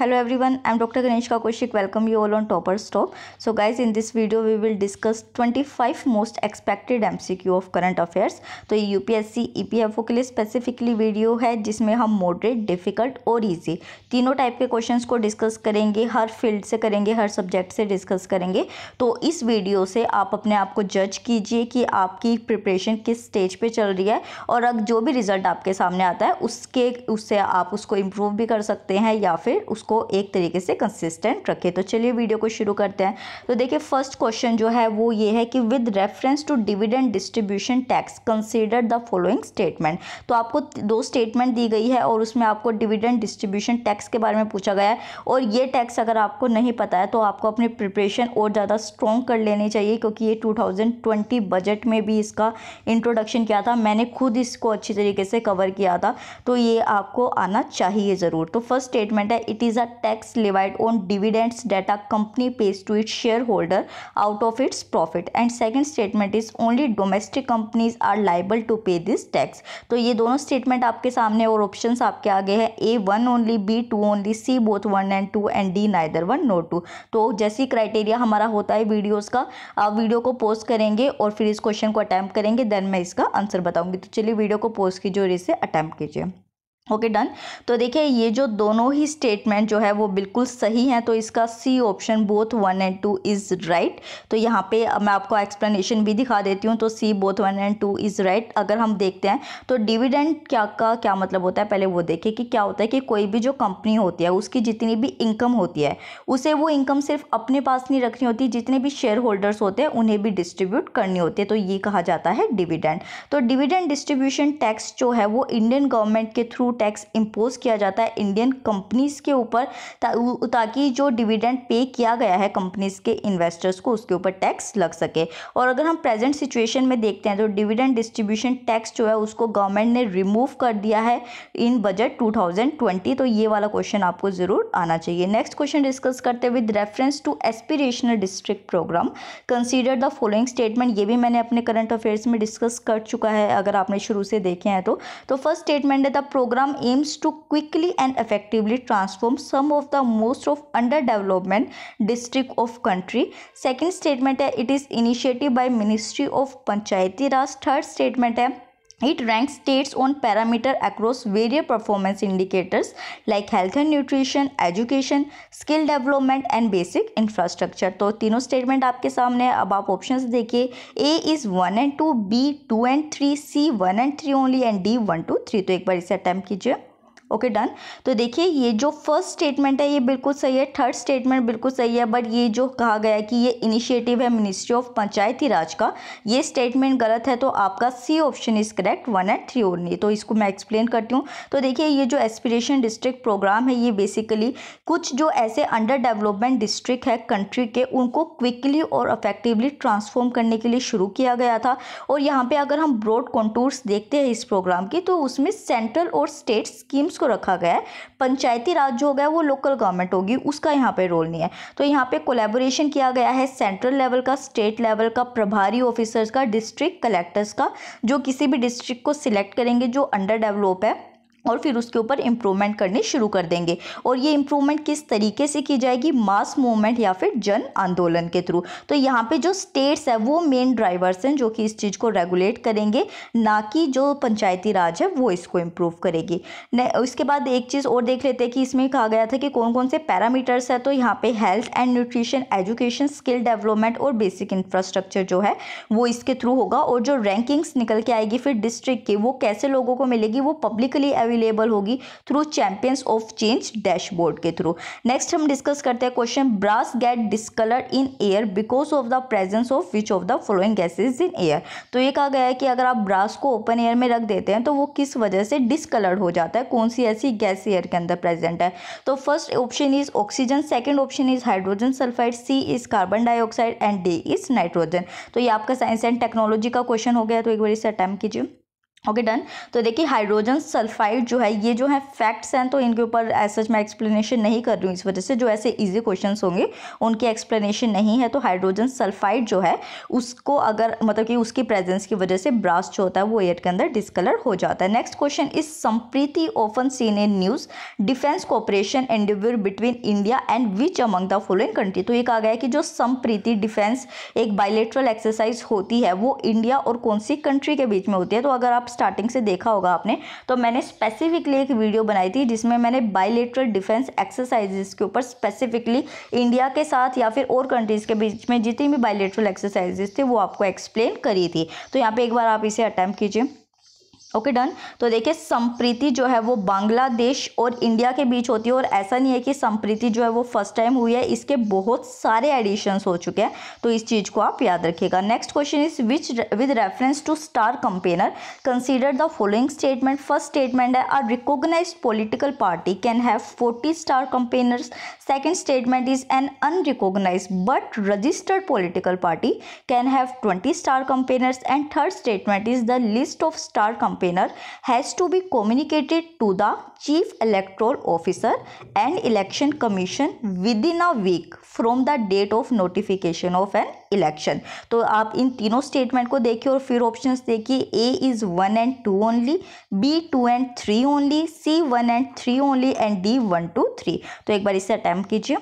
Hello I am doctor Ganesh का Kaushik welcome you all on Topper Stop so guys in this video we will discuss 25 most expected MCQ of current affairs तो ये UPSC EPFO e के लिए specifically video है जिसमें हम moderate difficult और easy तीनों टाइप के क्वेश्चंस को डिस्कस करेंगे हर फील्ड से करेंगे हर सब्जेक्ट से डिस्कस करेंगे तो इस वीडियो से आप अपने आप को जज कीजिए कि आपकी प्रिपरेशन किस स्टेज पर चल रही है और अब जो भी रिजल्ट आपके सामने आता है उसके उससे आप उसको इम्प्रूव भी कर सकते हैं या फिर उस उसको एक तरीके से कंसिस्टेंट रखें तो चलिए वीडियो को शुरू करते हैं तो देखिए फर्स्ट क्वेश्चन जो है वो ये है कि with reference to dividend distribution tax consider the following statement तो आपको दो स्टेटमेंट दी गई है और उसमें आपको डिविडेंड डिस्ट्रीब्यूशन टैक्स के बारे में पूछा गया है और ये टैक्स अगर आपको नहीं पता है तो आपको अपनी प्रिपरेशन और ज़्यादा स्ट्रॉन्ग कर लेनी चाहिए क्योंकि ये टू बजट में भी इसका इंट्रोडक्शन किया था मैंने खुद इसको अच्छी तरीके से कवर किया था तो ये आपको आना चाहिए ज़रूर तो फर्स्ट स्टेटमेंट है it is tax levied levied on dividends that a company pays to its shareholder out of its profit and second statement is only domestic companies are liable to pay this tax तो ये दोनों statement आपके सामने और option आपके आगे हैं A one only B two only C both one and two and D neither one no two तो जैसी क्राइटेरिया हमारा होता है वीडियोज का आप वीडियो को पोस्ट करेंगे और फिर इस क्वेश्चन को अटैम्प्ट करेंगे देन मैं इसका आंसर बताऊंगी तो चलिए वीडियो को पोस्ट कीजिए और इसे अटैम्प्ट कीजिए ओके okay, डन तो देखिए ये जो दोनों ही स्टेटमेंट जो है वो बिल्कुल सही हैं तो इसका C option both one and two is right तो यहाँ पे मैं आपको एक्सप्लेनेशन भी दिखा देती हूँ तो C both one and two is right अगर हम देखते हैं तो डिविडेंड क्या का क्या मतलब होता है पहले वो देखें कि क्या होता है कि कोई भी जो कंपनी होती है उसकी जितनी भी इनकम होती है उसे वो इनकम सिर्फ अपने पास नहीं रखनी होती जितने भी शेयर होल्डर्स होते हैं उन्हें भी डिस्ट्रीब्यूट करनी होती है तो ये कहा जाता है डिविडेंड तो डिविडेंड डिस्ट्रीब्यूशन टैक्स जो है वो इंडियन गवर्नमेंट के थ्रू टैक्स इम्पोज किया जाता है इंडियन कंपनीज़ के ऊपर ताकि जो डिविडेंड पे किया गया है कंपनीज़ के इन्वेस्टर्स को उसके ऊपर टैक्स लग सके और अगर हम प्रेजेंट सिचुएशन में देखते हैं तो डिविडेंड डिस्ट्रीब्यूशन टैक्स जो है उसको गवर्नमेंट ने रिमूव कर दिया है इन बजट 2020 तो ये वाला क्वेश्चन आपको ज़रूर आना चाहिए नेक्स्ट क्वेश्चन डिस्कस करते with reference to aspirational district programme consider the following statement ये भी मैंने अपने करंट अफेयर्स में डिस्कस कर चुका है अगर आपने शुरू से देखे हैं तो, तो फर्स्ट स्टेटमेंट है the programme program aims to quickly and effectively transform some of the most of underdevelopment district of country. Second statement it is initiative by Ministry of Panchayati Raj. Third statement है It ranks states on parameter across various performance indicators like health and nutrition, education, skill development and basic infrastructure. तो तीनों statement आपके सामने है अब आप options देखिए A is one and two B two and three C one and three only and D one to three तो एक बार इसे attempt कीजिए ओके okay, डन तो देखिए ये जो फर्स्ट स्टेटमेंट है ये बिल्कुल सही है थर्ड स्टेटमेंट बिल्कुल सही है बट ये जो कहा गया कि ये इनिशिएटिव है मिनिस्ट्री ऑफ पंचायती राज का ये स्टेटमेंट गलत है तो आपका C option is correct one and three नहीं तो इसको मैं एक्सप्लेन करती हूँ तो देखिए ये जो एस्पिरेशन डिस्ट्रिक्ट प्रोग्राम है ये बेसिकली कुछ जो ऐसे अंडर डेवलपमेंट डिस्ट्रिक्ट है कंट्री के उनको क्विकली और अफेक्टिवली ट्रांसफॉर्म करने के लिए शुरू किया गया था और यहाँ पर अगर हम ब्रॉड कॉन्टूर्स देखते हैं इस प्रोग्राम की तो उसमें सेंट्रल और स्टेट स्कीम्स किसको रखा गया है पंचायती राज जो होगा वो लोकल गवर्नमेंट होगी उसका यहाँ पे रोल नहीं है तो यहाँ पे कोलेबोरेशन किया गया है सेंट्रल लेवल का स्टेट लेवल का प्रभारी ऑफिसर्स का डिस्ट्रिक्ट कलेक्टर्स का जो किसी भी डिस्ट्रिक्ट को सिलेक्ट करेंगे जो अंडर डेवलप है और फिर उसके ऊपर इम्प्रूवमेंट करनी शुरू कर देंगे और ये इम्प्रूवमेंट किस तरीके से की जाएगी मास मूवमेंट या फिर जन आंदोलन के थ्रू तो यहाँ पे जो स्टेट्स है वो मेन ड्राइवर्स हैं जो कि इस चीज़ को रेगुलेट करेंगे ना कि जो पंचायती राज है वो इसको इम्प्रूव करेगी उसके बाद एक चीज़ और देख लेते हैं कि इसमें कहा गया था कि कौन कौन से पैरामीटर्स है तो यहाँ पर health and nutrition education skill development और बेसिक इंफ्रास्ट्रक्चर जो है वो इसके थ्रू होगा और जो रैंकिंग्स निकल के आएगी फिर डिस्ट्रिक्ट की वो कैसे लोगों को मिलेगी वो पब्लिकली अवेलेबल होगी through champions of change dashboard के थ्रू नेक्स्ट हम डिस्कस करते हैं question brass get discolour in air because of the presence of which of the following gases in air तो ये कहा गया है कि अगर आप ब्रास को ओपन एयर में रख देते हैं तो वो किस वजह से डिसकलर्ड हो जाता है कौन सी ऐसी गैस एयर के अंदर प्रेजेंट है तो first option is oxygen second option is hydrogen sulphide C is carbon dioxide and D is nitrogen तो ये आपका साइंस एंड टेक्नोलॉजी का क्वेश्चन हो गया तो एक बार इसे अटैम्प कीजिए ओके डन तो देखिए हाइड्रोजन सल्फाइड जो है ये जो है फैक्ट्स हैं तो इनके ऊपर ऐसा मैं एक्सप्लेनेशन नहीं कर रही हूँ इस वजह से जो ऐसे इजी क्वेश्चंस होंगे उनकी एक्सप्लेनेशन नहीं है तो हाइड्रोजन सल्फाइड जो है उसको अगर मतलब कि उसकी प्रेजेंस की वजह से ब्रास जो होता है वो एयर के अंदर डिसकलर हो जाता है next question is Sampriti often seen in news defence cooperation endeavour between India and which among the following country तो ये कहा गया है कि जो संप्रीति डिफेंस एक बायोलेट्रल एक्सरसाइज होती है वो इंडिया और कौन सी कंट्री के बीच में होती है तो अगर आप स्टार्टिंग से देखा होगा आपने तो मैंने स्पेसिफिकली एक वीडियो बनाई थी जिसमें मैंने बायोलेट्रल डिफेंस एक्सरसाइजेस के ऊपर स्पेसिफिकली इंडिया के साथ या फिर और कंट्रीज़ के बीच में जितनी भी बायोलेट्रल एक्सरसाइजेस थे वो आपको एक्सप्लेन करी थी तो यहाँ पर एक बार आप इसे अटैम्प्ट कीजिए ओके डन तो देखिए संप्रीति जो है वो बांग्लादेश और इंडिया के बीच होती है और ऐसा नहीं है कि संप्रीति जो है वो फर्स्ट टाइम हुई है इसके बहुत सारे एडिशंस हो चुके हैं तो इस चीज़ को आप याद रखिएगा next question is which with reference to star campaigner consider the following statement first statement है a recognise political party can have forty star campaigners second statement is an unrecognise but registered political party can have twenty star campaigners and third statement is the list of star campaigner campaigner has to be communicated to the chief electoral officer and election commission within a week from the date of notification of an election तो आप इन तीनों statement को देखिए और फिर option देखिए A is one and two only B two and three only C one and three only and D one two three तो एक बार इसे अटैम्प्ट कीजिए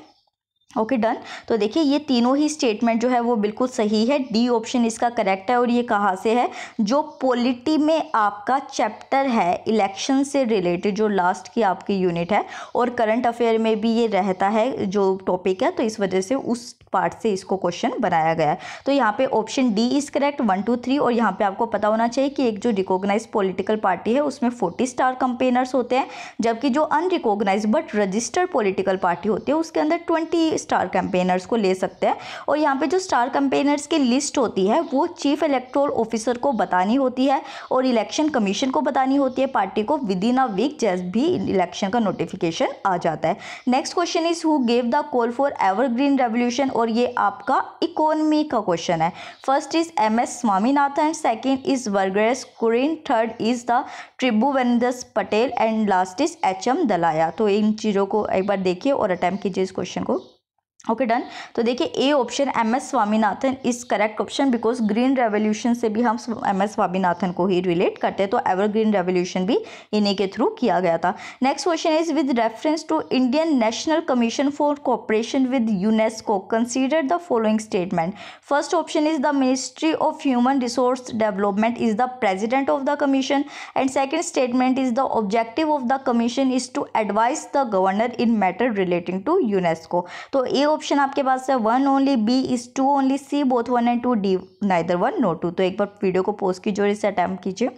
ओके okay, डन तो देखिए ये तीनों ही स्टेटमेंट जो है वो बिल्कुल सही है डी ऑप्शन इसका करेक्ट है और ये कहाँ से है जो पॉलिटी में आपका चैप्टर है इलेक्शन से रिलेटेड जो लास्ट की आपकी यूनिट है और करंट अफेयर में भी ये रहता है जो टॉपिक है तो इस वजह से उस पार्ट से इसको क्वेश्चन बनाया गया है तो यहाँ पे option D is correct one to three और यहाँ पे आपको पता होना चाहिए कि एक जो रिकॉग्नाइज पॉलिटिकल पार्टी है उसमें फोर्टी स्टार कंपेनर्स होते हैं जबकि जो unrecognise but registered political party होती है उसके अंदर ट्वेंटी स्टार कैंपेनर्स को ले सकते हैं और यहाँ पे जो स्टार कैंपेनर्स की लिस्ट होती है वो चीफ इलेक्ट्रोल ऑफिसर को बतानी होती है और इलेक्शन कमीशन को बतानी होती है पार्टी को विद इन अ वीक जैस भी इलेक्शन का नोटिफिकेशन आ जाता है next question is who gave the call for evergreen revolution और ये आपका इकोनमी का क्वेश्चन है first is M S Swaminathan second is Verghese Kurien third is the Tribhuvandas Patel and last is H M Dalaya तो इन चीज़ों को एक बार देखिए और अटैम्प्ट कीजिए इस क्वेश्चन को ओके डन तो देखिए A option M S Swaminathan is correct option because green revolution से भी हम एम एस स्वामीनाथन को ही रिलेट करते हैं तो एवरग्रीन रेवोल्यूशन भी इन्हीं के थ्रू किया गया था next question is with reference to Indian national commission for cooperation with UNESCO consider the following statement first option is the ministry of human resource development is the president of the commission and second statement is the objective of the commission is to advise the governor in matter relating to UNESCO तो A option आपके पास है one only B is two only C both one and two D neither one no two तो एक बार video को post कीजिए और इसे अटैम्प्ट कीजिए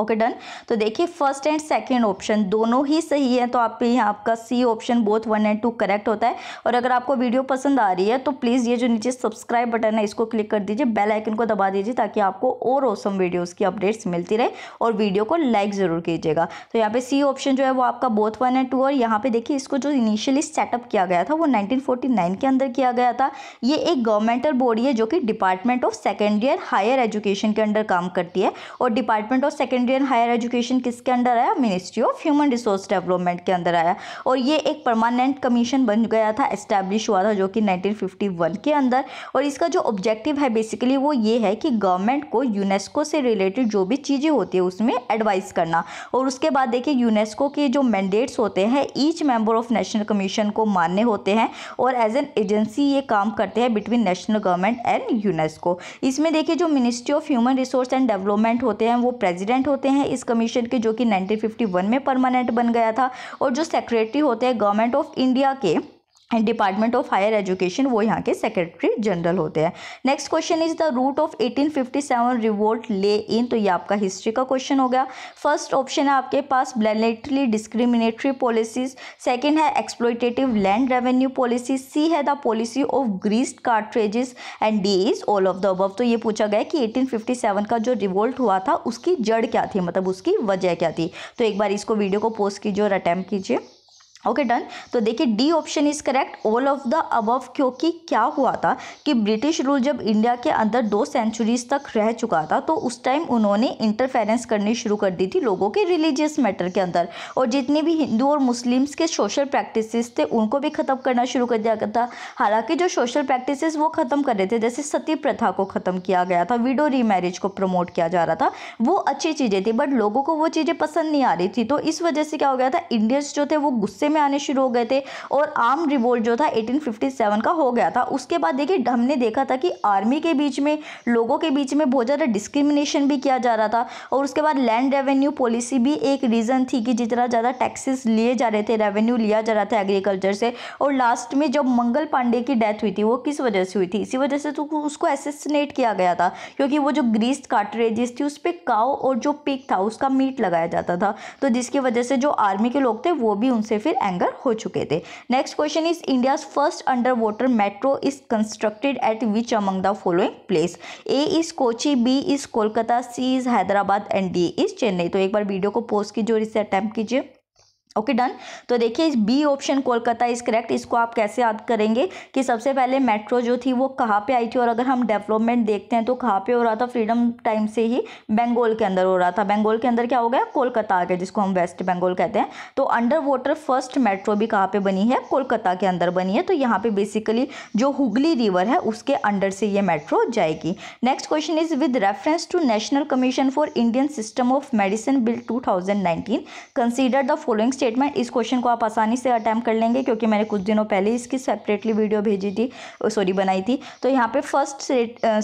ओके डन तो देखिए फर्स्ट एंड सेकंड ऑप्शन दोनों ही सही है तो आप यहाँ आपका C option both one and two correct होता है और अगर आपको वीडियो पसंद आ रही है तो प्लीज़ ये जो नीचे सब्सक्राइब बटन है इसको क्लिक कर दीजिए बेल आइकन को दबा दीजिए ताकि आपको और औसम वीडियोस की अपडेट्स मिलती रहे और वीडियो को लाइक ज़रूर कीजिएगा तो यहाँ पर सी ऑप्शन जो है वो आपका बोथ वन एंड टू और यहाँ पर देखिए इसको जो इनिशियली सेटअप किया गया था वो नाइनटीन के अंदर किया गया था ये एक गवर्नमेंटल बॉडी है जो कि department of second year higher education के अंडर काम करती है और department of second Indian higher education किसके अंडर आया ministry of human resource development के अंदर आया और ये एक परमानेंट कमीशन बन गया था एस्टैब्लिश हुआ था जो कि 1951 के अंदर और इसका जो ऑब्जेक्टिव है बेसिकली वो ये है कि गवर्नमेंट को यूनेस्को से रिलेटेड जो भी चीज़ें होती है उसमें एडवाइस करना और उसके बाद देखिए यूनेस्को के जो मैंडेट्स होते हैं each member of national commission को मानने होते हैं और एज एन एजेंसी ये काम करते हैं between national government and UNESCO इसमें देखिए जो ministry of human resource and development होते हैं वो प्रेजिडेंट होते हैं इस कमीशन के जो कि 1951 में परमानेंट बन गया था और जो सेक्रेटरी होते हैं गवर्नमेंट ऑफ इंडिया के डिपार्टमेंट ऑफ हायर एजुकेशन वो यहाँ के सेक्रेटरी जनरल होते हैं next question is the root of 1857 revolt lay in तो ये आपका हिस्ट्री का क्वेश्चन हो गया फर्स्ट ऑप्शन है आपके पास ब्लैनेटली डिस्क्रिमिनेटरी पॉलिसीज सेकेंड है exploitative land revenue policy C है the policy of greased cartridges and D is all of the above तो ये पूछा गया कि एटीन फिफ्टी सेवन का जो रिवोल्ट हुआ था उसकी जड़ क्या थी मतलब उसकी वजह क्या थी तो एक बार इसको वीडियो को पोस्ट कीजिए और अटैम्प्ट कीजिए ओके okay, डन तो देखिए D option is correct all of the above क्योंकि क्या हुआ था कि ब्रिटिश रूल जब इंडिया के अंदर दो सेंचुरीज तक रह चुका था तो उस टाइम उन्होंने इंटरफेरेंस करनी शुरू कर दी थी लोगों के रिलीजियस मैटर के अंदर और जितने भी हिंदू और मुस्लिम्स के सोशल प्रैक्टिसेस थे उनको भी ख़त्म करना शुरू कर दिया था हालांकि जो सोशल प्रैक्टिस वो ख़त्म कर रहे थे जैसे सती प्रथा को ख़त्म किया गया था विडो रीमैरिज को प्रमोट किया जा रहा था वो अच्छी चीज़ें थी बट लोगों को वो चीज़ें पसंद नहीं आ रही थी तो इस वजह से क्या हो गया था इंडियंस जो थे वो गुस्से में आने शुरू हो गए थे और आर्म रिवोल्ट जो था 1857 का हो गया था उसके बाद देखिए हमने देखा था कि आर्मी के बीच में लोगों के बीच में बहुत ज़्यादा डिस्क्रिमिनेशन भी किया जा रहा था और उसके बाद लैंड रेवेन्यू पॉलिसी भी एक रीज़न थी कि जितना ज़्यादा टैक्सेस लिए जा रहे थे रेवेन्यू लिया जा रहा था एग्रीकल्चर से और लास्ट में जब मंगल पांडे की डेथ हुई थी वो किस वजह से हुई थी इसी वजह से तो उसको एसेसिनेट किया गया था क्योंकि वो जो ग्रीस कार्टरेजेस थी उस पर काव और जो पिक था उसका मीट लगाया जाता था तो जिसकी वजह से जो आर्मी के लोग थे वो भी उनसे फिर एंगर हो चुके थे next question is India first underwater metro is constructed at which among the following place A is Kochi B is Kolkata C is Hyderabad and D is Chennai तो एक बार वीडियो को पोस्ट कीजिए और इसे अटैम्प्ट कीजिए ओके okay, डन तो देखिए इस B option Kolkata is correct इसको आप कैसे याद करेंगे कि सबसे पहले मेट्रो जो थी वो कहाँ पे आई थी और अगर हम डेवलपमेंट देखते हैं तो कहाँ पे हो रहा था फ्रीडम टाइम से ही बंगाल के अंदर हो रहा था बंगाल के अंदर क्या हो गया कोलकाता आ गया जिसको हम वेस्ट बंगाल कहते हैं तो अंडर वाटर फर्स्ट मेट्रो भी कहाँ पर बनी है कोलकाता के अंदर बनी है तो यहाँ पर बेसिकली जो हुगली रिवर है उसके अंडर से ये मेट्रो जाएगी next question is with reference to national commission for Indian system of medicine bill two thousand nineteen consider the following statement इस क्वेश्चन को आप आसानी से अटैम्प्ट कर लेंगे क्योंकि मैंने कुछ दिनों पहले इसकी सेपरेटली वीडियो भेजी थी सॉरी बनाई थी तो यहाँ पे फर्स्ट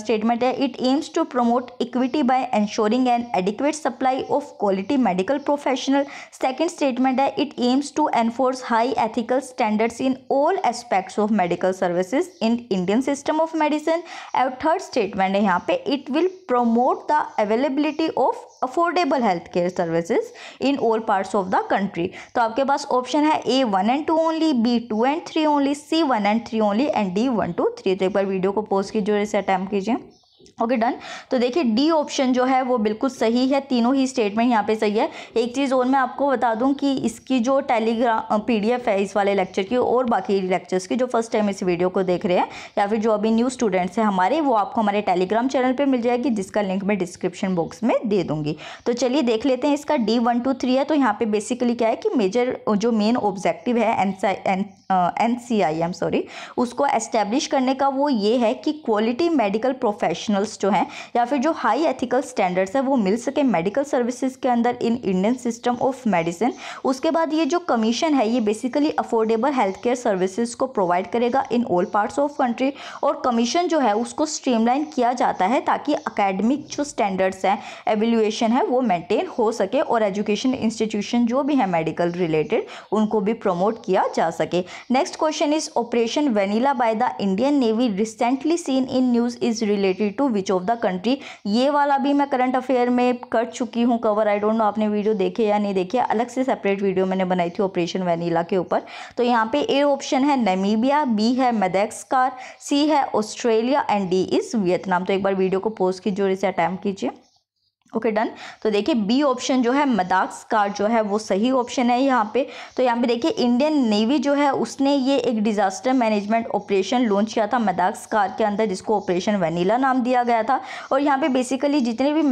स्टेटमेंट है it aims to promote equity by ensuring an adequate supply of quality medical professional second statement है it aims to enforce high ethical standards in all aspects of medical services in Indian system of medicine and third statement है यहाँ पे it will promote the availability of affordable health care services in all parts of the country तो आपके पास option है A one and two only B two and three only C one and three only and D one two three तो एक बार video को post कीजिए और इसे अटैम्प्ट कीजिए ओके डन तो देखिए डी ऑप्शन जो है वो बिल्कुल सही है तीनों ही स्टेटमेंट यहाँ पे सही है एक चीज़ और मैं आपको बता दूं कि इसकी जो टेलीग्राम पीडीएफ है इस वाले लेक्चर की और बाकी लेक्चर्स की जो फर्स्ट टाइम इस वीडियो को देख रहे हैं या फिर जो अभी न्यू स्टूडेंट्स हैं हमारे वो आपको हमारे टेलीग्राम चैनल पर मिल जाएगी जिसका लिंक मैं डिस्क्रिप्शन बॉक्स में दे दूँगी तो चलिए देख लेते हैं इसका डी वन टू थ्री है तो यहाँ पर बेसिकली क्या है कि मेजर जो मेन ऑब्जेक्टिव है N C I M sorry उसको एस्टेब्लिश करने का वो ये है कि क्वालिटी मेडिकल प्रोफेशनल स्टैंडर्ड्स जो हैं या फिर जो हाई एथिकल स्टैंडर्ड्स है वो मिल सके मेडिकल सर्विसेज के अंदर in Indian system of medicine उसके बाद ये जो कमीशन है ये basically affordable health care services को प्रोवाइड करेगा in all parts of country और कमीशन जो है उसको स्ट्रीमलाइन किया जाता है ताकि अकेडमिक जो स्टैंडर्ड्स हैं एवेल्यूएशन है वो मेंटेन हो सके और एजुकेशन इंस्टीट्यूशन जो भी हैं मेडिकल रिलेटेड उनको भी प्रमोट किया जा सके next question is operation vanilla by the Indian navy recently seen in news is related to which of the country ये वाला भी मैं करंट अफेयर में कर चुकी हूँ कवर आई डोंट नो आपने वीडियो देखे या नहीं देखे अलग से सेपरेट वीडियो मैंने बनाई थी ऑपरेशन वनीला के ऊपर तो यहाँ पे ए ऑप्शन है नमीबिया बी है मेदेक्स सी है Australia and D is Vietnam तो एक बार वीडियो को पोस्ट कीजिए और इसे अटैम्प्ट कीजिए ओके डन तो देखिए बी ऑप्शन जो है कार जो है वो सही ऑप्शन है यहाँ पे तो यहाँ पे देखिए इंडियन नेवी जो है उसने ये एक डिज़ास्टर मैनेजमेंट ऑपरेशन लॉन्च किया था कार के अंदर जिसको ऑपरेशन वनीला नाम दिया गया था और यहाँ पे बेसिकली जितने भी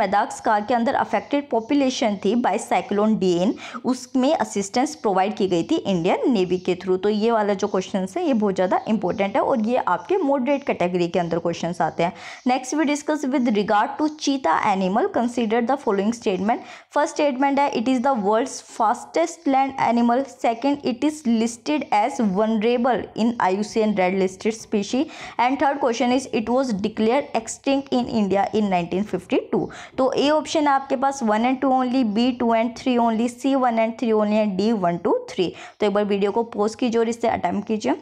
कार के अंदर अफेक्टेड पॉपुलेशन थी बाई साइक्लोन डेन उसमें असिस्टेंस प्रोवाइड की गई थी इंडियन नेवी के थ्रू तो ये वाला जो क्वेश्चन है ये बहुत ज़्यादा इंपॉर्टेंट है और ये आपके मॉडरेट कैटेगरी के अंदर क्वेश्चन आते हैं next we discuss with regard to cheetah animal consider consider the following statement first statement है it is the world's fastest land animal second it is listed as vulnerable in IUCN red listed species and third question is it was declare extinct in India in nineteen fifty two तो A option आपके पास one and two only B two and three only C one and three only and D one two three तो एक बार video को post कीजिए और इससे attempt कीजिए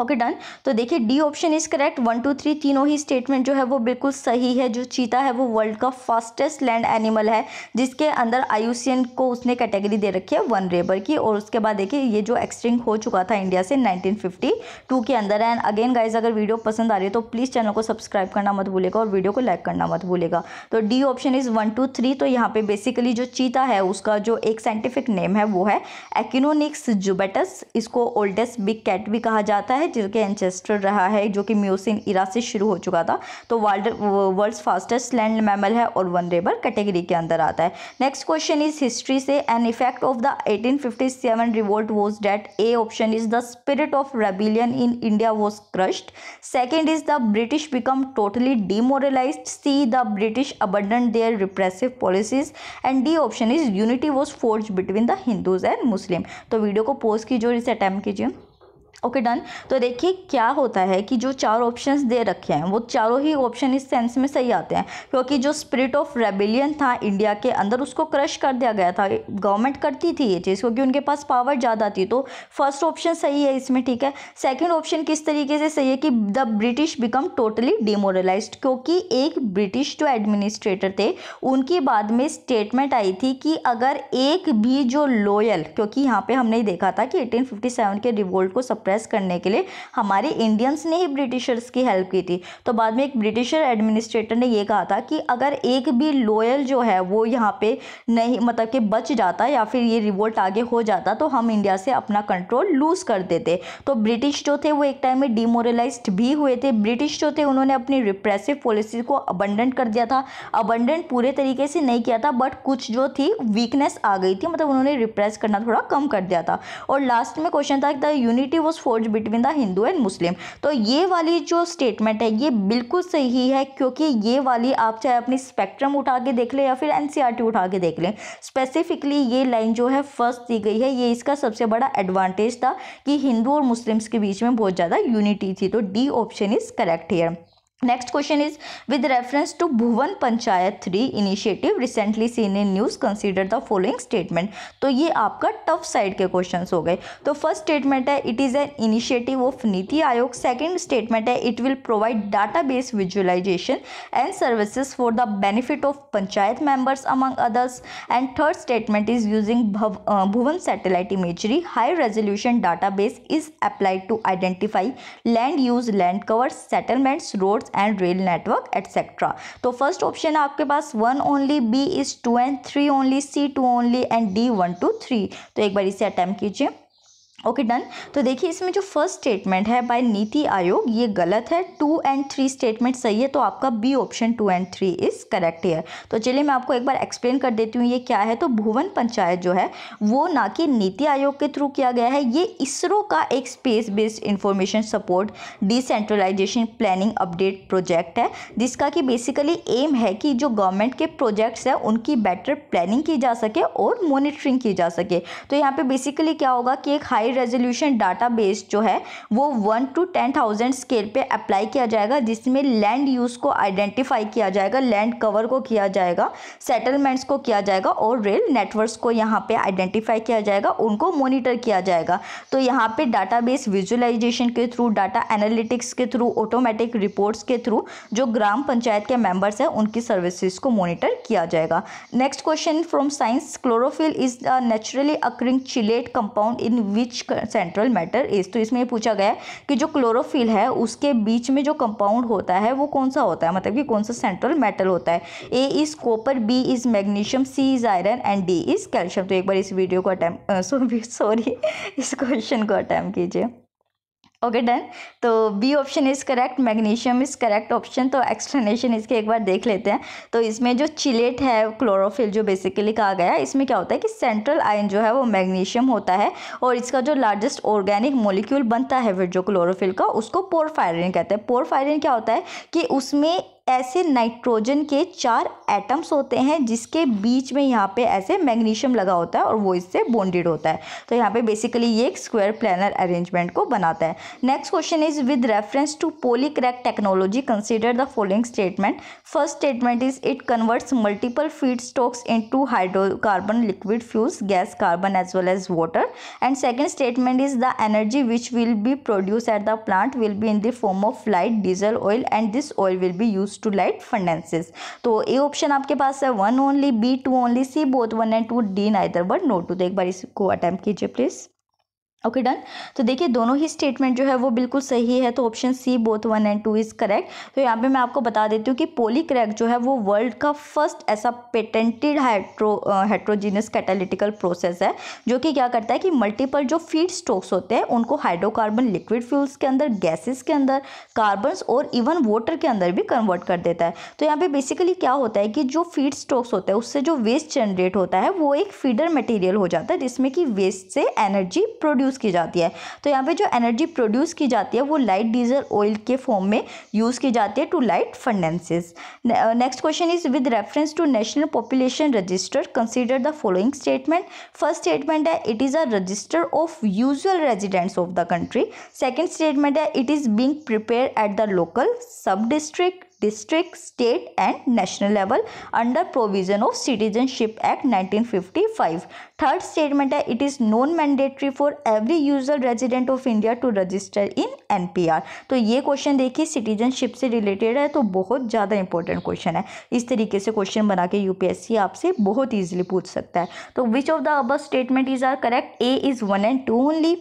ओके okay, डन तो देखिए D option is correct one to three तीनों ही स्टेटमेंट जो है वो बिल्कुल सही है जो चीता है वो वर्ल्ड का फास्टेस्ट लैंड एनिमल है जिसके अंदर आयुसियन को उसने कैटेगरी दे रखी है वन रेबर की और उसके बाद देखिए ये जो एक्सट्रिंग हो चुका था इंडिया से 1952 के अंदर एंड अगेन गाइज अगर वीडियो पसंद आ रही है तो प्लीज़ चैनल को सब्सक्राइब करना मत भूलेगा और वीडियो को लाइक करना मत भूलेगा तो D option is one to three तो यहाँ पर बेसिकली जो चीता है उसका जो एक साइंटिफिक नेम है वो है एक्नोनिक्स जुबेटस इसको ओल्डेस्ट बिग कैट भी कहा जाता है है जिसके कि एंचेस्टर रहा है जो कि म्यूसिन इरा से शुरू हो चुका था तो world world fastest land mammal है और वनरेबल कैटेगरी के अंदर आता है नेक्स्ट क्वेश्चन इज हिस्ट्री से an effect of the eighteen fifty seven revolt was that A option is the spirit of rebellion in India was crushed second is the British become totally demoralise C the British abandon their repressive policies and D option is unity was forge between the Hindus and Muslim तो video को pose कीजिए और इसे attempt कीजिए okay done तो देखिए क्या होता है कि जो चार ऑप्शंस दे रखे हैं वो चारों ही ऑप्शन इस सेंस में सही आते हैं क्योंकि जो स्पिरिट ऑफ रेबिलियन था इंडिया के अंदर उसको क्रश कर दिया गया था गवर्नमेंट करती थी ये चीज़ क्योंकि उनके पास पावर ज़्यादा थी तो फर्स्ट ऑप्शन सही है इसमें ठीक है सेकेंड ऑप्शन किस तरीके से सही है कि the British become totally demoralise क्योंकि एक ब्रिटिश जो एडमिनिस्ट्रेटर थे उनकी बाद में स्टेटमेंट आई थी कि अगर एक भी जो लॉयल क्योंकि यहाँ पर हमने देखा था कि एटीन के रिवोल्ट को सप्रेस रेस्ट करने के लिए हमारे इंडियंस ने ही ब्रिटिशर्स की हेल्प की थी तो बाद में एक ब्रिटिशर एडमिनिस्ट्रेटर ने यह कहा था कि अगर एक भी लॉयल जो है वो यहाँ पे नहीं मतलब कि बच जाता या फिर ये रिवोल्ट आगे हो जाता तो हम इंडिया से अपना कंट्रोल लूज़ कर देते तो ब्रिटिश जो थे वो एक टाइम में डिमोरलाइज भी हुए थे ब्रिटिश जो थे उन्होंने अपनी रिप्रेसिव पॉलिसी को अबंडेंट कर दिया था अबंडेंट पूरे तरीके से नहीं किया था बट कुछ जो थी वीकनेस आ गई थी मतलब उन्होंने रिप्रेस करना थोड़ा कम कर दिया था और लास्ट में क्वेश्चन था the unity was forge between the Hindu and Muslim तो ये वाली जो स्टेटमेंट है ये बिल्कुल सही है क्योंकि ये वाली आप चाहे अपनी स्पेक्ट्रम उठा के देख लें या फिर एन e उठा के देख लें स्पेसिफिकली ये लाइन जो है फर्स्ट दी गई है ये इसका सबसे बड़ा एडवांटेज था कि हिंदू और मुस्लिम्स के बीच में बहुत ज़्यादा यूनिटी थी तो D option is correct here next question is with reference to Bhuvan panchayat three initiative recently seen in news consider the following statement तो ये आपका टफ साइड के क्वेश्चंस हो गए तो फर्स्ट स्टेटमेंट है it is an initiative of NITI Aayog second statement है it will provide data base visualization and services for the benefit of panchayat members among others and third statement is using Bhuvan satellite imagery high resolution data base is applied to identify land use land cover settlements road roads and rail network etcetera तो first option है आपके पास one only B is two and three only C two only and D one two three तो एक बार इसे attempt कीजिए okay okay, done तो देखिए इसमें जो फर्स्ट स्टेटमेंट है बाय नीति आयोग ये गलत है टू एंड थ्री स्टेटमेंट सही है तो आपका B option two and three is correct है तो चलिए मैं आपको एक बार एक्सप्लेन कर देती हूँ ये क्या है तो भुवन पंचायत जो है वो ना कि नीति आयोग के थ्रू किया गया है ये इसरो का एक space based information support decentralization planning update project है जिसका कि बेसिकली एम है कि जो गवर्नमेंट के प्रोजेक्ट्स हैं उनकी बेटर प्लानिंग की जा सके और मोनिटरिंग की जा सके तो यहाँ पर बेसिकली क्या होगा कि एक हाई रेजोल्यूशन डाटा बेस जो है वो one to ten thousand scale पे अप्लाई किया जाएगा जिसमें लैंड यूज़ को आइडेंटिफाई किया जाएगा लैंड कवर को किया जाएगा सेटलमेंट्स को किया जाएगा और रेल नेटवर्क्स को यहाँ पे आइडेंटिफाई किया जाएगा उनको मोनिटर किया जाएगा तो यहाँ पे बेस विजुअलाइजेशन के थ्रू डाटा एनालिटिक्स के थ्रू ऑटोमेटिक रिपोर्ट्स के थ्रू जो ग्राम पंचायत के मेंबर्स हैं उनकी सर्विसेज को मोनिटर किया जाएगा next question from science chlorophyll is a naturally occurring chelate compound in which central metal is तो इसमें पूछा गया है कि जो क्लोरोफिल है उसके बीच में जो कंपाउंड होता है वो कौन सा होता है मतलब कि कौन सा सेंट्रल मेटल होता है A is copper B is magnesium C is iron and D is calcium तो एक बार इस वीडियो को अटैम्प सॉरी इस क्वेश्चन को अटैम्प कीजिए ओके डन तो B option is correct magnesium is correct option तो एक्सप्लेनेशन इसके एक बार देख लेते हैं तो इसमें जो चिलेट है क्लोरोफिल जो बेसिकली कहा गया है इसमें क्या होता है कि सेंट्रल आयन जो है वो मैग्नीशियम होता है और इसका जो लार्जेस्ट ऑर्गेनिक मोलिक्यूल बनता है फिर जो क्लोरोफिल का उसको पोरफायरिन कहते हैं पोरफायरिन क्या होता है कि उसमें ऐसे नाइट्रोजन के चार एटम्स होते हैं जिसके बीच में यहाँ पे ऐसे मैग्नीशियम लगा होता है और वो इससे बॉन्डेड होता है तो यहाँ पे बेसिकली ये एक स्क्वायर प्लानर अरेंजमेंट को बनाता है next question is with reference to Polycrack technology consider the following statement first statement is it converts multiple feed stocks into hydrocarbon liquid fuels gas carbon as well as water and second statement is the energy which will be produce at the plant will be in the form of light diesel oil and this oil will be use to light furnaces तो A option आपके पास है one only B two only C both one and two D neither but nor two तो एक बार इसको attempt कीजिए please okay done तो देखिए दोनों ही स्टेटमेंट जो है वो बिल्कुल सही है तो option C both one and two is correct तो यहाँ पे मैं आपको बता देती हूँ कि पोलीक्रैक जो है वो वर्ल्ड का फर्स्ट ऐसा patented hydro hydrogenous catalytical process है जो कि क्या करता है कि मल्टीपल जो फीड स्टोक्स होते हैं उनको हाइड्रोकार्बन लिक्विड फ्यूल्स के अंदर गैसेस के अंदर कार्बन्स और इवन वाटर के अंदर भी कन्वर्ट कर देता है तो यहाँ पर बेसिकली क्या होता है कि जो फीड स्टोक्स होते हैं उससे जो वेस्ट जनरेट होता है वो एक फीडर मटीरियल हो जाता है जिसमें कि वेस्ट से एनर्जी प्रोड्यूस प्रोड्यूस की जाती है तो यहाँ पे जो एनर्जी प्रोड्यूस की जाती है वो लाइट डीजल ऑयल के फॉर्म में यूज़ की जाती है to light furnaces next question is with reference to national population register consider the following statement first statement है it is a register of usual residents of the country second statement है it is being prepare at the local sub district district state and national level under provision of citizenship act 1955 third statement है it is non mandatory for every user resident of India to register in npr तो ये question देखिए citizenship से related है तो बहुत ज़्यादा important question है इस तरीके से क्वेश्चन बना के यूपीएससी आपसे बहुत ईजिली पूछ सकता है तो which of the above statement is are correct A is one and two only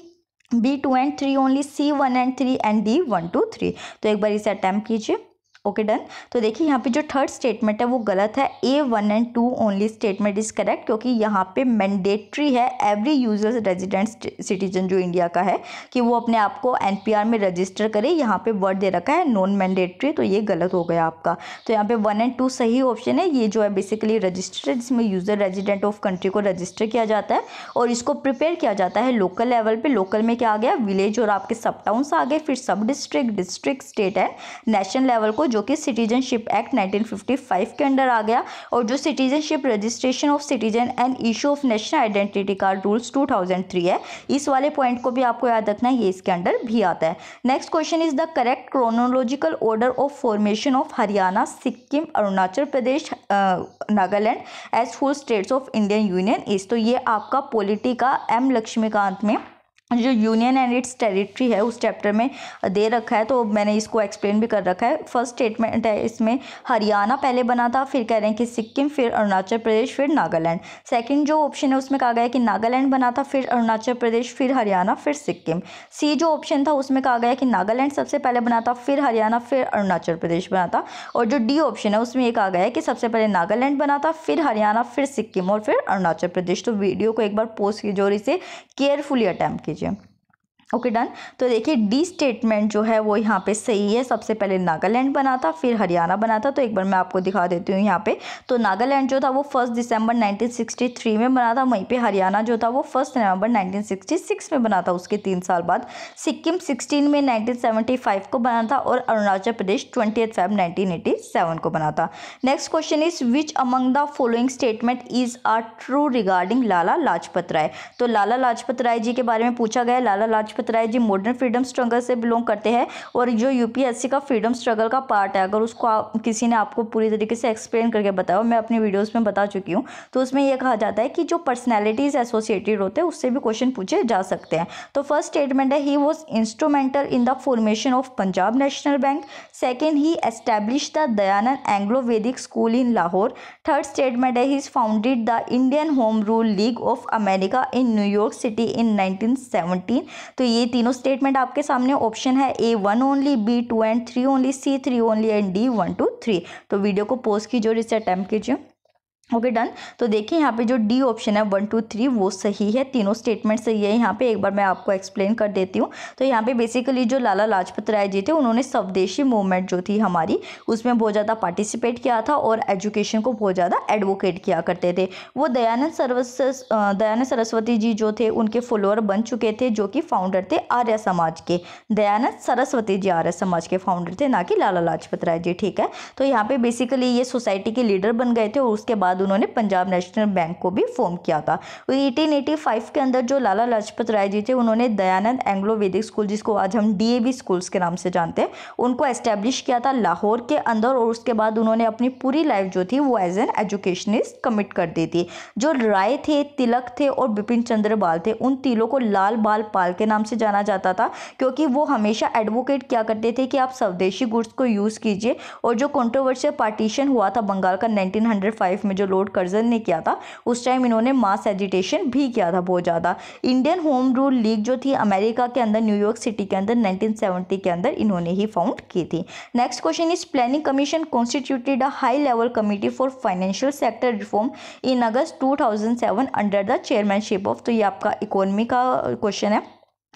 B two and three only C one and three only D one two three तो एक बार इसे अटैम्प्ट कीजिए ओके डन तो देखिए यहाँ पे जो third statement है वो गलत है A one and two only statement is correct क्योंकि यहाँ पे मैंडेट्री है एवरी यूजर रेजिडेंट सिटीजन जो इंडिया का है कि वो अपने आप को एन में रजिस्टर करे यहाँ पे वर्ड दे रखा है नॉन मैंडेटरी तो ये गलत हो गया आपका तो यहाँ पे वन एंड टू सही ऑप्शन है ये जो है बेसिकली रजिस्टर जिसमें यूज़र रेजिडेंट ऑफ कंट्री को रजिस्टर किया जाता है और इसको प्रिपेयर किया जाता है लोकल लेवल पर लोकल में क्या आ गया विलेज और आपके सब टाउन्स आ गए फिर sub district district state and national level को जो कि सिटीजनशिप एक्ट 1955 के अंडर आ गया और जो citizenship registration of citizen and issue of national identity card rules 2003 है इस वाले पॉइंट को भी आपको याद रखना है ये इसके अंडर भी आता है next question is the correct chronological order of formation of Haryana Sikkim Arunachal Pradesh Nagaland as full states of Indian union is तो ये आपका पॉलिटी का एम लक्ष्मीकांत में जो यूनियन एंड इट्स टेरिटरी है उस चैप्टर में दे रखा है तो मैंने इसको एक्सप्लेन भी कर रखा है फर्स्ट स्टेटमेंट है इसमें हरियाणा पहले बना था फिर कह रहे हैं कि सिक्किम फिर अरुणाचल प्रदेश फिर नागालैंड सेकंड जो ऑप्शन है उसमें कहा गया कि नागालैंड बना था फिर अरुणाचल प्रदेश फिर हरियाणा फिर सिक्किम सी जो ऑप्शन था उसमें कहा गया कि नागालैंड सबसे पहले बना था फिर हरियाणा फिर अरुणाचल प्रदेश बना था और जो डी ऑप्शन है उसमें एक आ गया है कि सबसे पहले नागालैंड बना था फिर हरियाणा फिर सिक्किम और फिर अरुणाचल प्रदेश तो वीडियो को एक बार पोस्ट कीजिए और इसे केयरफुली अटैम्प्ट कीजिए ошибки. ओके डन तो देखिए डी स्टेटमेंट जो है वो यहाँ पे सही है सबसे पहले नागालैंड बना था फिर हरियाणा बना था तो एक बार मैं आपको दिखा देती हूँ यहाँ पे तो नागालैंड जो था वो फर्स्ट दिसंबर 1963 में बना था वहीं पे हरियाणा जो था वो फर्स्ट नवंबर 1966 में बना था उसके तीन साल बाद सिक्किम सिक्सटीन में नाइनटीन को बना था और Arunachal Pradesh twenty five nineteen को बना था next question is which among the following statement is are true regarding Lala Lajpat Rai तो लाला लाजपत राय जी के बारे में पूछा गया Lala Laj Lajpat Rai ji modern freedom struggle से बिलोंग करते हैं और जो यूपीएससी का फ्रीडम स्ट्रगल का पार्ट है अगर उसको आप किसी ने आपको पूरी तरीके से एक्सप्लेन करके बताया मैं अपनी वीडियोज़ में बता चुकी हूँ तो उसमें यह कहा जाता है कि जो पर्सनैलिटीज़ एसोसिएटेड होते हैं उससे भी क्वेश्चन पूछे जा सकते हैं तो फर्स्ट स्टेटमेंट है he was instrumental in the formation of Punjab national bank second he establish the Dayanand Anglo Vedic school in Lahore third statement है he is founded the Indian home rule league of America in New York city इन 1917 तो तो ये तीनों statement आपके सामने option है A one only B two and three only C three only and D one two three तो video को पोस्ट कीजिए और इसे अटैम्प्ट कीजिए ओके डन तो देखिए यहाँ पे जो डी ऑप्शन है वन टू थ्री वो सही है तीनों स्टेटमेंट सही है यहाँ पे एक बार मैं आपको एक्सप्लेन कर देती हूँ तो यहाँ पे बेसिकली जो लाला लाजपत राय जी थे उन्होंने स्वदेशी मूवमेंट जो थी हमारी उसमें बहुत ज़्यादा पार्टिसिपेट किया था और एजुकेशन को बहुत ज़्यादा एडवोकेट किया करते थे वो दयानंद सरस दयानंद सरस्वती जी जो थे उनके फॉलोअर बन चुके थे जो कि फाउंडर थे आर्य समाज के दयानंद सरस्वती जी आर्य समाज के फाउंडर थे ना कि लाला लाजपत राय जी ठीक है तो यहाँ पे बेसिकली ये सोसाइटी के लीडर बन गए थे और उसके बाद बाद उन्होंने पंजाब नेशनल बैंक को भी फॉर्म किया था एटीन एटी फाइव के अंदर जो लाला लाजपत राय जी थे उन्होंने दयानंद एंग्लो वैदिक स्कूल जिसको आज हम डी स्कूल्स के नाम से जानते हैं उनको एस्टेब्लिश किया था लाहौर के अंदर और उसके बाद उन्होंने अपनी पूरी लाइफ जो थी वो एज एन एजुकेशनिस्ट कमिट कर दी थी जो राय थे तिलक थे और बिपिन चंद्र बाल थे उन तीनों को लाल बाल पाल के नाम से जाना जाता था क्योंकि वो हमेशा एडवोकेट क्या करते थे कि आप स्वदेशी गुड्स को यूज़ कीजिए और जो कॉन्ट्रोवर्शियल पार्टीशन हुआ था बंगाल का 1905 में जो जो लॉर्ड कर्जन ने किया था उस टाइम इन्होंने मास एजिटेशन भी किया था बहुत ज़्यादा इंडियन होम रूल लीग जो थी अमेरिका के अंदर न्यूयॉर्क सिटी के अंदर नाइनटीन के अंदर इन्होंने ही फाउंड की थी next question is planning commission constituted a high level committee for financial sector reform in August to under the chairmanship of तो ये आपका इकोनॉमी का क्वेश्चन है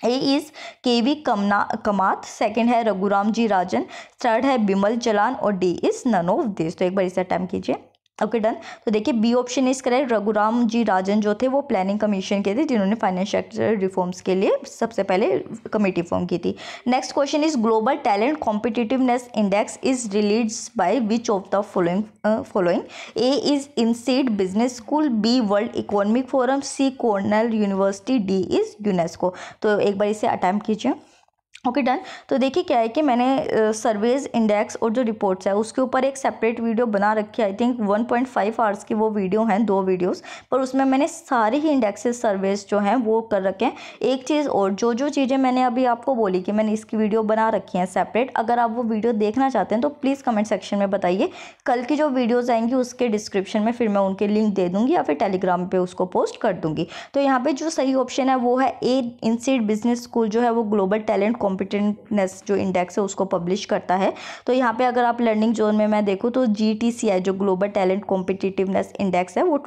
ए इज़ के वी कमना कमात सेकेंड है रघुराम जी राजन थर्ड है बिमल जलान और D is none of this तो एक बार इसे अटैम्प कीजिए ओके डन तो देखिए B option is correct Raghuram G Rajan जो थे वो प्लानिंग कमीशन के थे जिन्होंने फाइनेंस सेक्टर रिफॉर्म्स के लिए सबसे पहले कमेटी फॉर्म की थी next question is Global Talent Competitiveness Index is release by which of the following following A is INSEAD Business School B World Economic Forum C Cornell University D is UNESCO तो एक बार इसे attempt कीजिए okay done तो देखिए क्या है कि मैंने सर्वेज इंडेक्स और जो रिपोर्ट्स है उसके ऊपर एक सेपरेट वीडियो बना रखी है आई थिंक 1.5 पॉइंट आवर्स की वो वीडियो हैं दो वीडियोस पर उसमें मैंने सारे ही इंडेक्सेस सर्वेज जो हैं वो कर रखे हैं एक चीज़ और जो जो चीज़ें मैंने अभी आपको बोली कि मैंने इसकी वीडियो बना रखी हैं सेपरेट अगर आप वो वीडियो देखना चाहते हैं तो प्लीज़ कमेंट सेक्शन में बताइए कल की जो वीडियोज़ आएंगी उसके डिस्क्रिप्शन में फिर मैं उनके लिंक दे दूँगी या फिर टेलीग्राम पर उसको पोस्ट कर दूँगी तो यहाँ पर जो सही ऑप्शन है वो है ए इंसिड बिजनेस स्कूल जो है वो ग्लोबल टैलेंट कॉम्पिटेंटनेस जो इंडेक्स है उसको पब्लिश करता है तो यहाँ पे अगर आप लर्निंग जोन में मैं देखूँ तो जी जो ग्लोबल टैलेंट कॉम्पिटिटिवनेस इंडेक्स है वो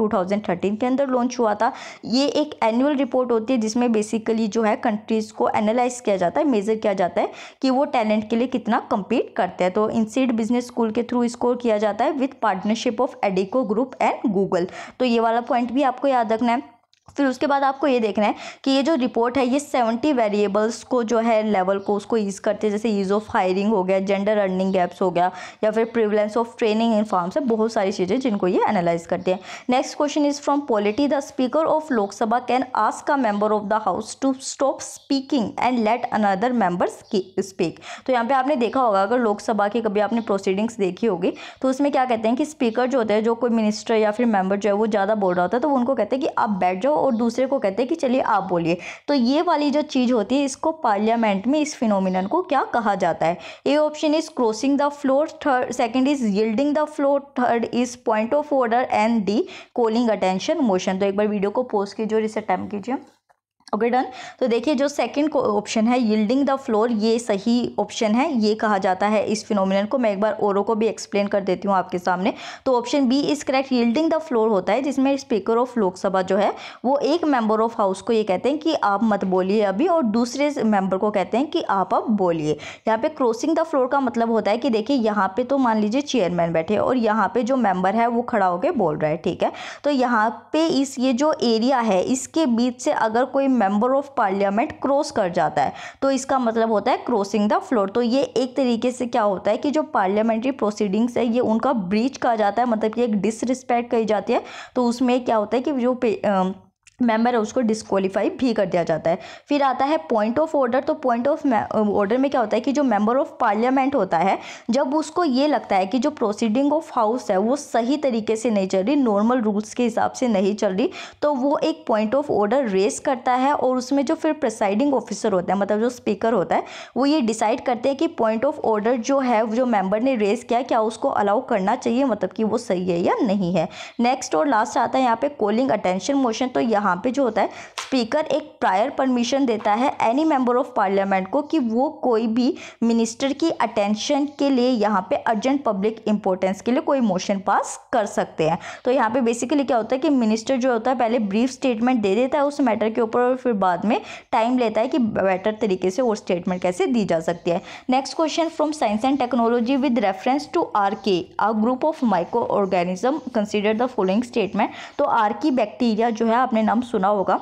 थर्टीन के अंदर लॉन्च हुआ था ये एक एनुअल रिपोर्ट होती है जिसमें बेसिकली जो है कंट्रीज़ को एनालाइज किया जाता है मेज़र किया जाता है कि वो टैलेंट के लिए कितना कम्पीट करते हैं तो इनसीड बिजनेस स्कूल के थ्रू स्कोर किया जाता है with partnership of Adecco Group and Google तो ये वाला पॉइंट भी आपको याद रखना है फिर उसके बाद आपको ये देखना है कि ये जो रिपोर्ट है ये सेवेंटी वेरिएबल्स को जो है लेवल को उसको ईज करते हैं जैसे ईज़ ऑफ हायरिंग हो गया जेंडर अर्निंग गैप्स हो गया या फिर prevalence of training in forms है बहुत सारी चीज़ें जिनको ये एनालाइज करते हैं next question is from polity the speaker of Lok Sabha can ask a member of the house to stop speaking and let another member की स्पीक तो यहाँ पर आपने देखा होगा अगर लोकसभा की कभी आपने प्रोसीडिंग्स देखी होगी तो उसमें क्या कहते हैं कि स्पीकर जो होते हैं जो कोई मिनिस्टर या फिर मेंबर जो है वो ज़्यादा बोल रहा होता है तो उनको कहते हैं कि आप बैठ जाओ हो और दूसरे को कहते हैं कि चलिए आप बोलिए तो ये वाली जो चीज़ होती है इसको पार्लियामेंट में इस फिनोमिनन को क्या कहा जाता है A option is crossing the floor third second is yielding the floor third is point of order and the calling attention motion तो एक बार वीडियो को पोस्ट कीजिए और इसे अटैम्प कीजिए ओके डन तो देखिए जो सेकंड ऑप्शन है यील्डिंग द फ्लोर ये सही ऑप्शन है ये कहा जाता है इस फिनोमिनन को मैं एक बार औरों को भी एक्सप्लेन कर देती हूँ आपके सामने तो option B is correct yielding the floor होता है जिसमें स्पीकर ऑफ लोकसभा जो है वो एक मेंबर ऑफ हाउस को ये कहते हैं कि आप मत बोलिए अभी और दूसरे मेंबर को कहते हैं कि आप अब बोलिए यहाँ पे क्रॉसिंग द फ्लोर का मतलब होता है कि देखिए यहाँ पे तो मान लीजिए चेयरमैन बैठे और यहाँ पे जो मेंबर है वो खड़ा होकर बोल रहा है ठीक है तो यहाँ पे इस ये जो एरिया है इसके बीच से अगर कोई मेंबर ऑफ पार्लियामेंट क्रॉस कर जाता है तो इसका मतलब होता है क्रॉसिंग द फ्लोर तो ये एक तरीके से क्या होता है कि जो पार्लियामेंट्री प्रोसीडिंग्स है ये उनका ब्रीच कहा जाता है मतलब कि एक डिसरिस्पेक्ट कही जाती है तो उसमें क्या होता है कि जो मेंबर है उसको डिस्क्वालीफाई भी कर दिया जाता है फिर आता है पॉइंट ऑफ ऑर्डर तो पॉइंट ऑफ ऑर्डर में क्या होता है कि जो मेंबर ऑफ पार्लियामेंट होता है जब उसको ये लगता है कि जो प्रोसीडिंग ऑफ हाउस है वो सही तरीके से नहीं चल रही नॉर्मल रूल्स के हिसाब से नहीं चल रही तो वो एक पॉइंट ऑफ ऑर्डर रेस करता है और उसमें जो फिर प्रिसाइडिंग ऑफिसर होता है मतलब जो स्पीकर होता है वो ये डिसाइड करते हैं कि पॉइंट ऑफ ऑर्डर जो है जो मेम्बर ने रेस किया क्या उसको अलाउ करना चाहिए मतलब कि वो सही है या नहीं है नेक्स्ट और लास्ट आता है यहाँ पर कॉलिंग अटेंशन मोशन तो यहाँ वहाँ पे जो होता है स्पीकर एक प्रायर परमिशन देता है एनी मेंबर ऑफ पार्लियामेंट को कि वो कोई भी मिनिस्टर की अटेंशन के लिए यहाँ पे अर्जेंट पब्लिक इंपॉर्टेंस के लिए कोई मोशन पास कर सकते हैं तो यहाँ पे बेसिकली क्या होता है कि मिनिस्टर जो होता है पहले ब्रीफ स्टेटमेंट दे देता है उस मैटर के ऊपर और फिर बाद में टाइम लेता है कि बेटर तरीके से वो स्टेटमेंट कैसे दी जा सकती है next question from science and technology with reference to archaea a group of microorganism consider the following statement तो आर की बैक्टीरिया जो है आपने नाम सुना होगा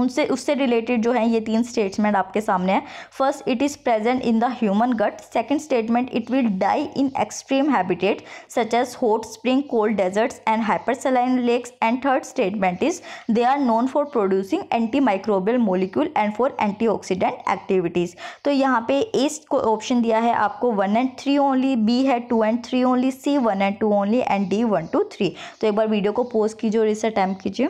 उनसे उससे रिलेटेड जो है ये तीन स्टेटमेंट आपके सामने हैं first it is present in the human gut second statement it will die in extreme habitat such as hot spring cold deserts and hypersaline lakes and third statement is they are known for producing antimicrobial molecule and for anti activities तो यहाँ पे A को option दिया है आपको one and three only B है two and three only C one and two only and D one two three तो एक बार वीडियो को पोज कीजिए और इसे अटैम्प कीजिए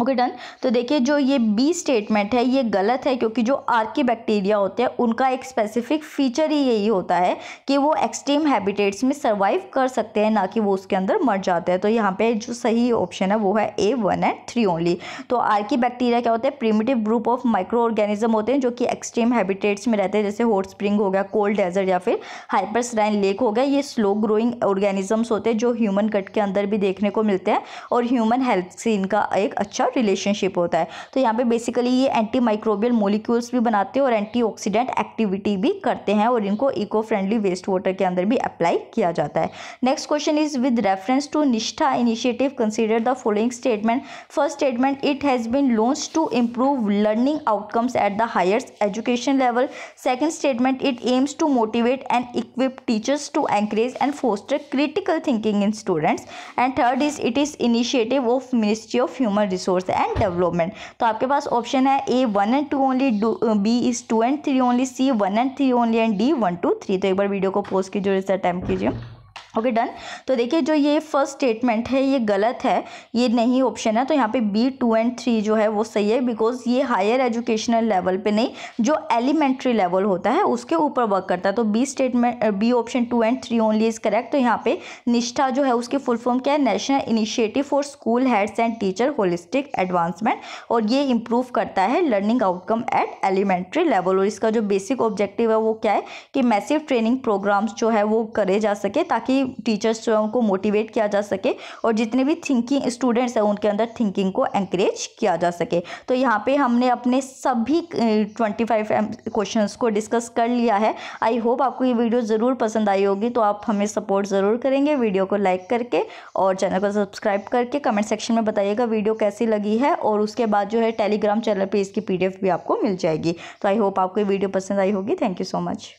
ओके डन तो देखिए जो ये बी स्टेटमेंट है ये गलत है क्योंकि जो आर्की बैक्टीरिया होते हैं उनका एक स्पेसिफिक फीचर ही यही होता है कि वो एक्सट्रीम हैबिटेट्स में सर्वाइव कर सकते हैं ना कि वो उसके अंदर मर जाते हैं तो यहाँ पे जो सही ऑप्शन है वो है A one and three only तो आर्की बैक्टीरिया क्या होते हैं primitive group of microorganism होते हैं जो कि एक्सट्रीम हैबिटेट्स में रहते हैं जैसे हॉट स्प्रिंग हो गया कोल्ड डेजर्ट या फिर हाइपरसराइन लेक हो गया ये स्लो ग्रोइंग ऑर्गेनिजम्स होते हैं जो ह्यूमन कट के अंदर भी देखने को मिलते हैं और ह्यूमन हेल्थ से इनका एक अच्छा रिलेशनशिप होता है तो यहाँ पे बेसिकली ये एंटी माइक्रोबियल मोलिक्यूल्स भी बनाते हैं और एंटी ऑक्सीडेंट एक्टिविटी भी करते हैं और इनको इको फ्रेंडली वेस्ट वाटर के अंदर भी अप्लाई किया जाता है next question is with reference to NISHTHA initiative consider the following statement first statement it has been launch to improve learning outcomes at the higher education level second statement it aims to motivate and equip teachers to encourage and foster critical thinking in students and third is it is initiative of ministry of human resource resource and development तो आपके पास option है A one and two only B is two and three only C one and three only and D one two three तो एक बार video को post कीजिए और इसे अटैम्प्ट कीजिए ओके डन तो देखिए जो ये फर्स्ट स्टेटमेंट है ये गलत है ये नहीं ऑप्शन है तो यहाँ पे बी टू एंड थ्री जो है वो सही है बिकॉज ये हायर एजुकेशनल लेवल पे नहीं जो एलिमेंट्री लेवल होता है उसके ऊपर वर्क करता है तो B statement B option two and three only is correct तो यहाँ पे निष्ठा जो है उसकी फुल फॉर्म क्या है national initiative for school heads and teacher holistic advancement और ये इम्प्रूव करता है learning outcome at elementary level और इसका जो बेसिक ऑब्जेक्टिव है वो क्या है कि मैसिव ट्रेनिंग प्रोग्राम्स जो है वो करे जा सके ताकि ही टीचर्स जो है उनको मोटिवेट किया जा सके और जितने भी थिंकिंग स्टूडेंट्स हैं उनके अंदर थिंकिंग को एंकरेज किया जा सके तो यहाँ पे हमने अपने सभी ट्वेंटी फाइव क्वेश्चंस को डिस्कस कर लिया है आई होप आपको ये वीडियो ज़रूर पसंद आई होगी तो आप हमें सपोर्ट ज़रूर करेंगे वीडियो को लाइक करके और चैनल को सब्सक्राइब करके कमेंट सेक्शन में बताइएगा वीडियो कैसी लगी है और उसके बाद जो है टेलीग्राम चैनल पर इसकी पी भी आपको मिल जाएगी तो आई होप आपको ये वीडियो पसंद आई होगी थैंक यू सो मच